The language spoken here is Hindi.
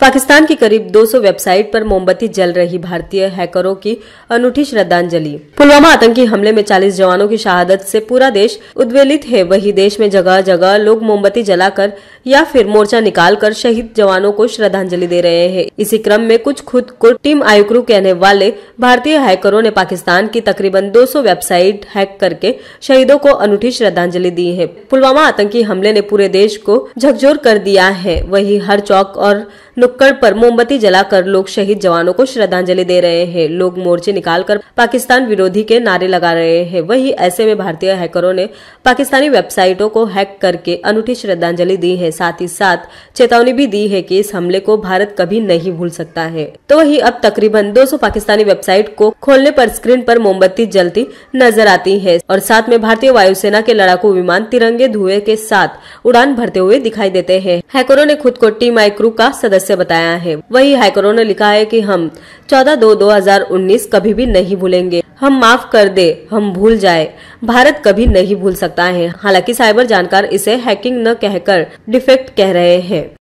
पाकिस्तान की करीब 200 वेबसाइट पर मोमबत्ती जल रही भारतीय हैकरों की अनूठी श्रद्धांजलि पुलवामा आतंकी हमले में 40 जवानों की शहादत से पूरा देश उद्वेलित है वही देश में जगह जगह लोग मोमबत्ती जलाकर या फिर मोर्चा निकालकर शहीद जवानों को श्रद्धांजलि दे रहे हैं इसी क्रम में कुछ खुद को टीम आयुक्रू कहने वाले भारतीय हैकरों ने पाकिस्तान की तकरीबन दो वेबसाइट हैक करके शहीदों को अनूठी श्रद्धांजलि दी है पुलवामा आतंकी हमले ने पूरे देश को झकझोर कर दिया है वही हर चौक और नुक्कड़ पर मोमबत्ती जलाकर लोग शहीद जवानों को श्रद्धांजलि दे रहे हैं लोग मोर्चे निकालकर पाकिस्तान विरोधी के नारे लगा रहे हैं वहीं ऐसे में भारतीय हैकरों ने पाकिस्तानी वेबसाइटों को हैक करके अनूठी श्रद्धांजलि दी है साथ ही साथ चेतावनी भी दी है की इस हमले को भारत कभी नहीं भूल सकता है तो वही अब तकरीबन 200 पाकिस्तानी वेबसाइट को खोलने पर स्क्रीन पर मोमबत्ती जलती नजर आती है और साथ में भारतीय वायुसेना के लड़ाकू विमान तिरंगे धुएं के साथ उड़ान भरते हुए दिखाई देते हैं हैकरों ने खुद को टीम आई का सदस्य सदस्य बताया है वही हाईकोर्ट ने लिखा है कि हम 14 दो 2019 कभी भी नहीं भूलेंगे हम माफ कर दे हम भूल जाए भारत कभी नहीं भूल सकता है हालांकि साइबर जानकार इसे हैकिंग न कहकर डिफेक्ट कह रहे हैं